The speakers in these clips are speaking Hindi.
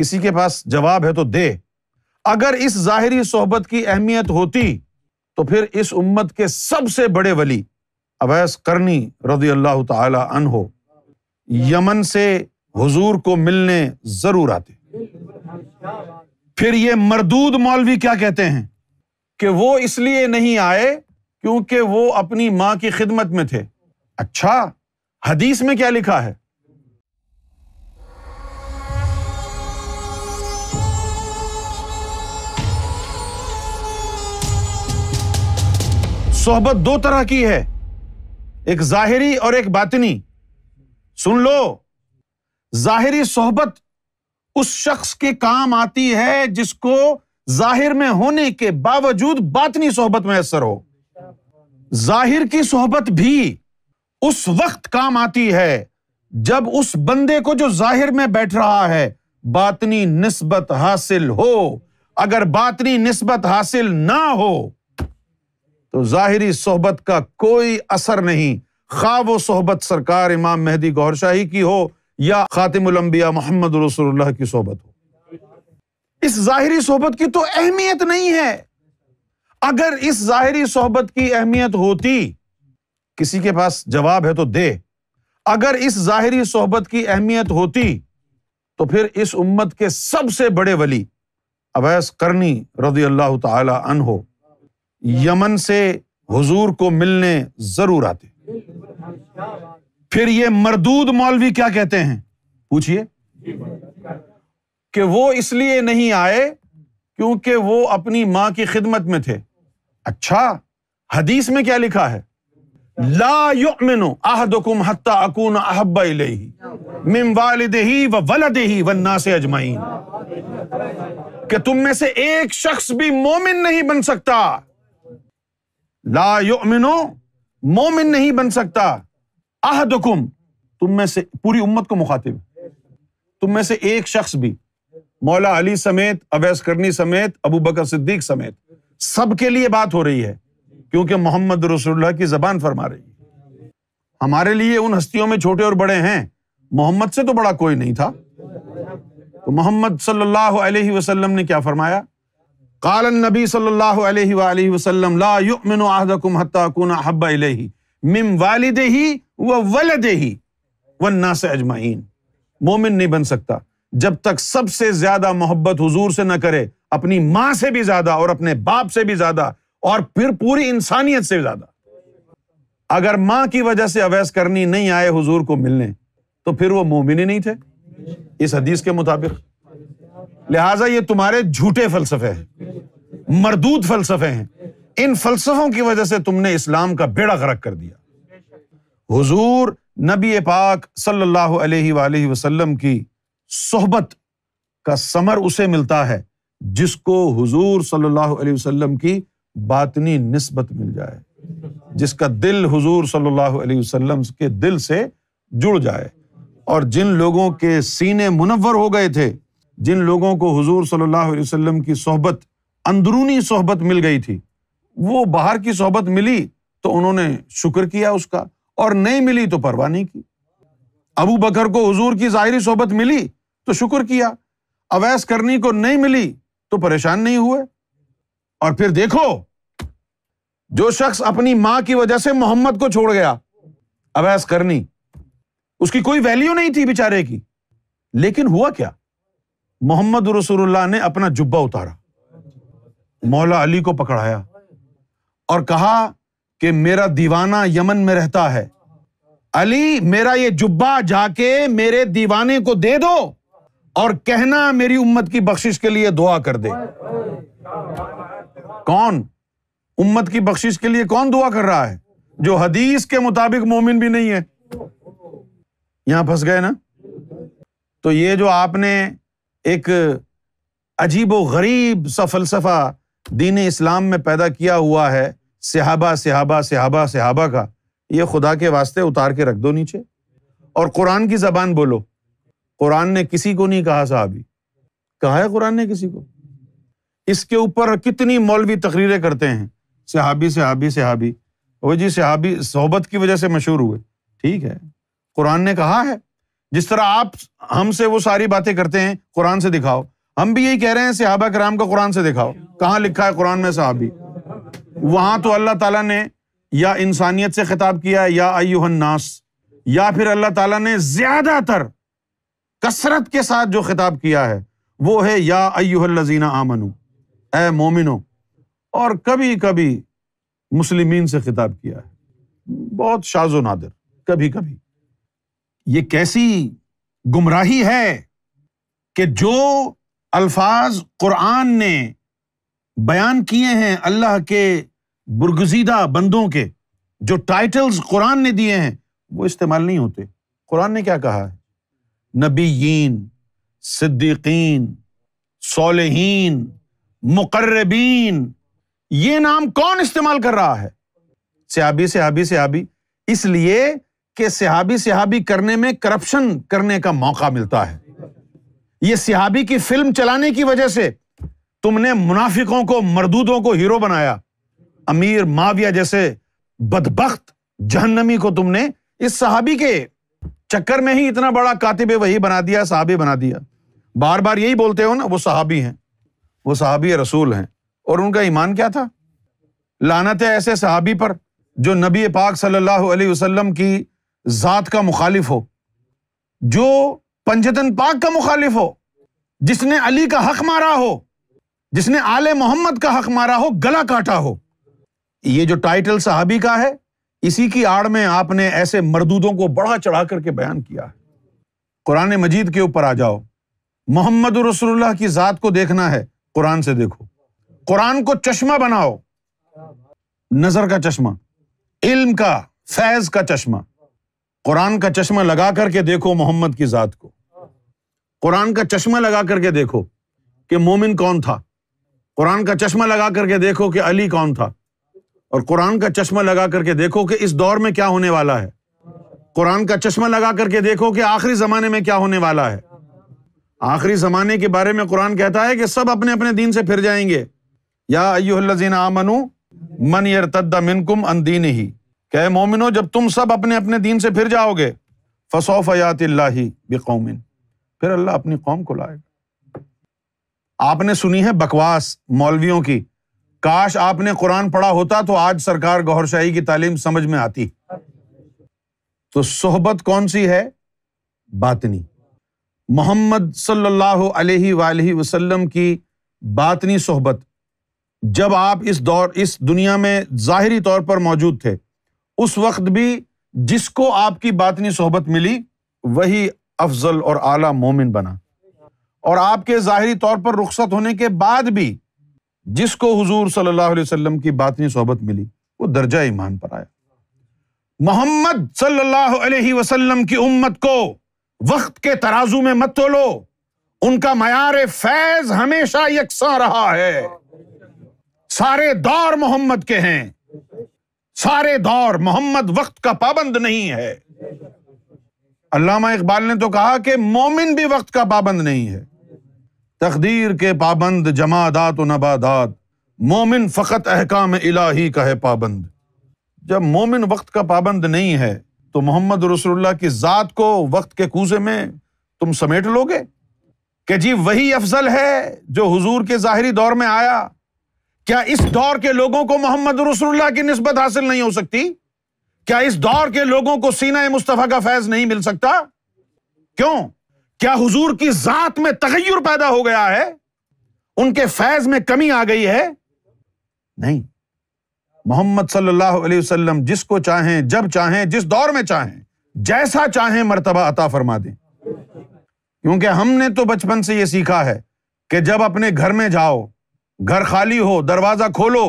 किसी के पास जवाब है तो दे अगर इस जाहिरी सोहबत की अहमियत होती तो फिर इस उम्मत के सबसे बड़े वली अवैस करनी रजी अल्लाह तन हो यमन से हुजूर को मिलने जरूर आते फिर ये मरदूद मौलवी क्या कहते हैं कि वो इसलिए नहीं आए क्योंकि वो अपनी माँ की खिदमत में थे अच्छा हदीस में क्या लिखा है सोहबत दो तरह की है एक जाहिरी और एक बातनी सुन लो जाहिरी सोहबत उस शख्स के काम आती है जिसको जाहिर में होने के बावजूद बातनी सोहबत मैसर हो जाहिर की सोहबत भी उस वक्त काम आती है जब उस बंदे को जो जाहिर में बैठ रहा है बातनी नस्बत हासिल हो अगर बातनी नस्बत हासिल ना हो तो ज़ाहरी सोहबत का कोई असर नहीं खा वो सोहबत सरकार इमाम मेहदी गौरशाही की हो या ख़ातिमबिया मोहम्मद रसोल्ला की सोहबत हो इस ज़ाहरी सोहबत की तो अहमियत नहीं है अगर इस ज़ाहरी सोहबत की अहमियत होती किसी के पास जवाब है तो दे अगर इस ज़ाहरी सोहबत की अहमियत होती तो फिर इस उम्मत के सबसे बड़े वली अवैस करनी रजी अल्लाह तन हो यमन से हुजूर को मिलने जरूर आते फिर ये मरदूद मौलवी क्या कहते हैं पूछिए कि वो इसलिए नहीं आए क्योंकि वो अपनी मां की खिदमत में थे अच्छा हदीस में क्या लिखा है ला युमिनो अहदुकुम हत्ता अकून अहब्बा इलेही मिम वालिदही व वलदही वन्ना से अजमाइन कि तुम में से एक शख्स भी मोमिन नहीं बन सकता ला योमिनो मोमिन नहीं बन सकता अहदकुम तुम में से पूरी उम्मत को मुखातिब तुम में से एक शख्स भी मौला अली समेत अवैस करनी समेत अबू बकर सिद्दीक समेत सबके लिए बात हो रही है क्योंकि मोहम्मद रसुल्ला की जबान फरमा रही है हमारे लिए उन हस्तियों में छोटे और बड़े हैं मोहम्मद से तो बड़ा कोई नहीं था तो मोहम्मद सल्लल्लाहु अलैहि वसल्लम ने क्या फरमाया कालन नबी सल्लल्लाहु अलैहि सल्ला वसल्लम ला युमिन अहदकुम हत्ता कुन हब्बा इलैहि मिम वालिदही व वलदही व नास अजमाइन मोमिन नहीं बन सकता जब तक सबसे ज्यादा मोहब्बत हुजूर से न करे अपनी माँ से भी ज्यादा और अपने बाप से भी ज्यादा और फिर पूरी इंसानियत से ज्यादा अगर माँ की वजह से अवैस करनी नहीं आए हुजूर को मिलने तो फिर वो मोमिन ही नहीं थे इस हदीस के मुताबिक लिहाजा ये तुम्हारे झूठे फलसफे हैं मरदूद फलसफे हैं इन फलसफों की वजह से तुमने इस्लाम का बेड़ा गर्क कर दिया हुजूर नबी पाक सल्लल्लाहु अलैहि वसल्लम की सोहबत का समर उसे मिलता है जिसको हुजूर सल्लल्लाहु अलैहि वसल्लम की बातनी नस्बत मिल जाए जिसका दिल हुजूर सल्लल्लाहु अलैहि वसल्लम के दिल से जुड़ जाए और जिन लोगों के सीने मुनवर हो गए थे जिन लोगों को हुजूर सल्लल्लाहु अलैहि वसल्लम की सोहबत अंदरूनी सोहबत मिल गई थी वो बाहर की सोहबत मिली तो उन्होंने शुक्र किया उसका और नहीं मिली तो परवाह नहीं की अबू बकर को हुजूर की जाहिरी सोहबत मिली तो शुक्र किया अवैस करनी को नहीं मिली तो परेशान नहीं हुए और फिर देखो जो शख्स अपनी मां की वजह से मोहम्मद को छोड़ गया अवैस करनी उसकी कोई वैल्यू नहीं थी बेचारे की लेकिन हुआ क्या मोहम्मद रसूलुल्लाह ने अपना जुब्बा उतारा मौला अली को पकड़ाया और कहा कि मेरा दीवाना यमन में रहता है अली मेरा ये जुब्बा जाके मेरे दीवाने को दे दो और कहना मेरी उम्मत की बख्शिश के लिए दुआ कर दे कौन उम्मत की बख्शिश के लिए कौन दुआ कर रहा है जो हदीस के मुताबिक मोमिन भी नहीं है यहां फंस गए ना तो ये जो आपने एक अजीब व गरीब सा फलसफा दीन इस्लाम में पैदा किया हुआ है सिहाबा सिहाबा सिहाबा सिहाबा का ये खुदा के वास्ते उतार के रख दो नीचे और कुरान की जबान बोलो कुरान ने किसी को नहीं कहा साहबी कहा है कुरान ने किसी को इसके ऊपर कितनी मौलवी तकरीरें करते हैं सिहाबी सिहाबी सिहाबी वो जी सिहाबी सोहबत की वजह से मशहूर हुए ठीक है कुरान ने कहा है जिस तरह आप हमसे वो सारी बातें करते हैं कुरान से दिखाओ हम भी यही कह रहे हैं सहाबा कराम को कुरान से दिखाओ कहा लिखा है कुरान में सहाबी वहां तो अल्लाह तला ने या इंसानियत से खिताब किया है या अयुहन्नास या फिर अल्लाह तला ने ज्यादातर कसरत के साथ जो खिताब किया है वो है या लजीना आमनु ए मोमिनो और कभी कभी मुस्लिम से खिताब किया है बहुत शाजो नादिर कभी कभी ये कैसी गुमराही है कि जो अल्फाज कुरान ने बयान किए हैं अल्लाह के बुरगजीदा बंदों के जो टाइटल्स कुरान ने दिए हैं वो इस्तेमाल नहीं होते कुरान ने क्या कहा है नबीन सिद्दीकीन सोलहीन मुकर्रबीन ये नाम कौन इस्तेमाल कर रहा है सहाबी सहाबी सहाबी इसलिए कि सहाबी सहाबी करने में करप्शन करने का मौका मिलता है ये सिहाबी की फिल्म चलाने की वजह से तुमने मुनाफिकों को मरदूदों को हीरो बनाया अमीर माविया जैसे बदबख्त जहन्नमी को तुमने इस सहाबी के चक्कर में ही इतना बड़ा कातिब वही बना दिया सहाबी बना दिया बार बार यही बोलते हो ना वो सहाबी हैं वो सहाबी रसूल हैं और उनका ईमान क्या था लानत है ऐसे सहाबी पर जो नबी पाक सल्लल्लाहु अलैहि वसल्लम की ज़ात का मुखालिफ हो जो पंचतन पाक का मुखालिफ हो जिसने अली का हक मारा हो जिसने आले मोहम्मद का हक मारा हो गला काटा हो ये जो टाइटल साहबी का है इसी की आड़ में आपने ऐसे मरदूदों को बढ़ा चढ़ा करके बयान किया है कुरान मजीद के ऊपर आ जाओ मोहम्मद रसोल्ला की ज़ात को देखना है कुरान से देखो कुरान को चश्मा बनाओ नजर का चश्मा इल्म का फैज का चश्मा कुरान का चश्मा लगा करके देखो मोहम्मद की ज़ात को कुरान का चश्मा लगा करके देखो कि मोमिन कौन था कुरान का चश्मा लगा करके देखो कि अली कौन था और कुरान का चश्मा लगा करके देखो कि इस दौर में क्या होने वाला है कुरान का चश्मा लगा करके देखो कि आखिरी जमाने में क्या होने वाला है आखिरी जमाने के बारे में कुरान कहता है कि सब अपने अपने दिन से फिर जाएंगे या अयुल्लजीन आमनु मन यरतद्दा मिनकुम अनदीन ही कहे मोमिनो जब तुम सब अपने अपने दिन से फिर जाओगे फसौफ यातिल्ला बेकौमिन फिर अल्लाह अपनी कौम को लाएगा आपने सुनी है बकवास मौलवियों की काश आपने कुरान पढ़ा होता तो आज सरकार गौरशाही की तालीम समझ में आती तो सोहबत कौन सी है बातनी मोहम्मद सल्लल्लाहु अलैहि वालही वसल्लम की बातनी सोहबत जब आप इस दौर इस दुनिया में ज़ाहरी तौर पर मौजूद थे उस वक्त भी जिसको आपकी बातनी सोहबत मिली वही अफजल और आला मोमिन बना और आपके ज़ाहरी तौर पर रुखसत होने के बाद भी जिसको हुजूर सल्लल्लाहु अलैहि वसल्लम की बातनी सोहबत मिली वो दर्जा ईमान पर आया मोहम्मद सल्लल्लाहु अलैहि वसल्लम की उम्मत को वक्त के तराजू में मत तोलो उनका मैार फैज हमेशा यकसा रहा है सारे दौर मोहम्मद के हैं सारे दौर मोहम्मद वक्त का पाबंद नहीं है अल्लामा इकबाल ने तो कहा कि मोमिन भी वक्त का पाबंद नहीं है तकदीर के पाबंद जमादात व नबादात मोमिन फ़कत अहकाम इलाही का है पाबंद जब मोमिन वक्त का पाबंद नहीं है तो मोहम्मद रसुल्ला की ज़ात को वक्त के कूजे में तुम समेट लोगे कि जी वही अफजल है जो हुजूर के ज़ाहरी दौर में आया क्या इस दौर के लोगों को मोहम्मद रसुल्ला की नस्बत हासिल नहीं हो सकती क्या इस दौर के लोगों को सीना मुस्तफा का फैज नहीं मिल सकता क्यों क्या हुजूर की जात में तगैर पैदा हो गया है उनके फैज में कमी आ गई है नहीं मोहम्मद सल्लल्लाहु अलैहि वसल्लम जिसको चाहें जब चाहें जिस दौर में चाहें जैसा चाहें मरतबा अता फरमा दे क्योंकि हमने तो बचपन से यह सीखा है कि जब अपने घर में जाओ घर खाली हो दरवाजा खोलो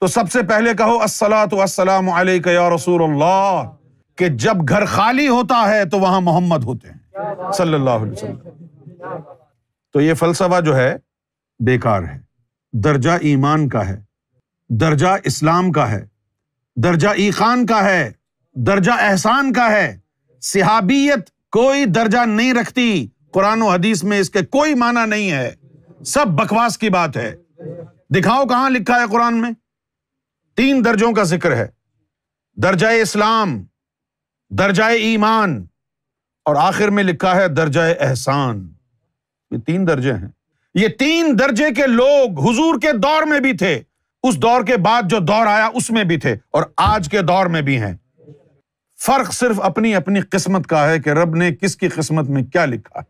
तो सबसे पहले कहो असलाम या रसूल अल्लाह कि जब घर खाली होता है तो वहां मोहम्मद होते हैं सल्लल्लाहु अलैहि वसल्लम तो ये फलसफा जो है बेकार है दर्जा ईमान का है दर्जा इस्लाम का है दर्जा ई खान का है दर्जा एहसान का है सिहाबियत कोई दर्जा नहीं रखती कुरान हदीस में इसके कोई माना नहीं है सब बकवास की बात है दिखाओ कहां लिखा है कुरान में तीन दर्जों का जिक्र है दर्जा इस्लाम दर्जा ईमान और आखिर में लिखा है दर्जा एहसान ये तीन दर्जे हैं ये तीन दर्जे के लोग हुजूर के दौर में भी थे उस दौर के बाद जो दौर आया उसमें भी थे और आज के दौर में भी हैं फर्क सिर्फ अपनी अपनी किस्मत का है कि रब ने किसकी किस्मत में क्या लिखा है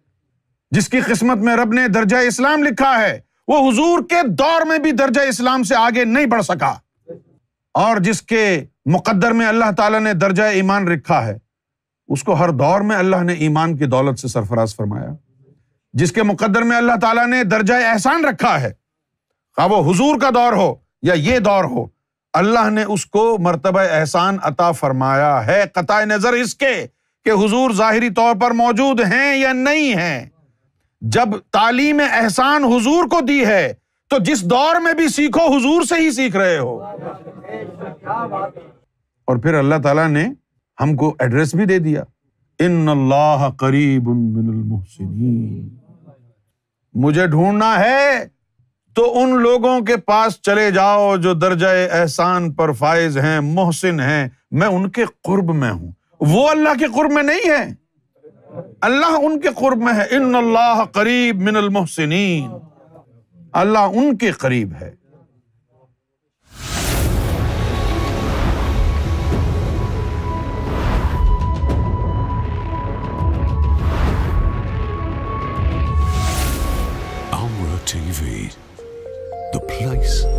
जिसकी किस्मत में रब ने दर्जा इस्लाम लिखा है वो हुजूर के दौर में भी दर्जा इस्लाम से आगे नहीं बढ़ सका और जिसके मुकद्दर में अल्लाह ताला ने दर्जा ईमान रखा है उसको हर दौर में अल्लाह ने ईमान की दौलत से सरफराज फरमाया जिसके मुकद्दर में अल्लाह ताला ने दर्जा एहसान रखा है खा हाँ, वो हुजूर का दौर हो या ये दौर हो अल्लाह ने उसको मरतब एहसान अता फरमाया है कता नज़र इसके कि हुजूर ज़ाहरी तौर पर मौजूद हैं या नहीं हैं जब तालीम एहसान हुजूर को दी है तो जिस दौर में भी सीखो हुजूर से ही सीख रहे हो और फिर अल्लाह ताला ने हमको एड्रेस भी दे दिया इन अल्लाह करीब मुझे ढूंढना है तो उन लोगों के पास चले जाओ जो दर्जा एहसान पर फाइज हैं मोहसिन हैं मैं उनके कुर्ब में हूं वो अल्लाह के कुर्ब में नहीं है अल्लाह उनके कुर्ब में है इन अल्लाह करीब मिनल मोहसिन अल्लाह उनके करीब है TV, the place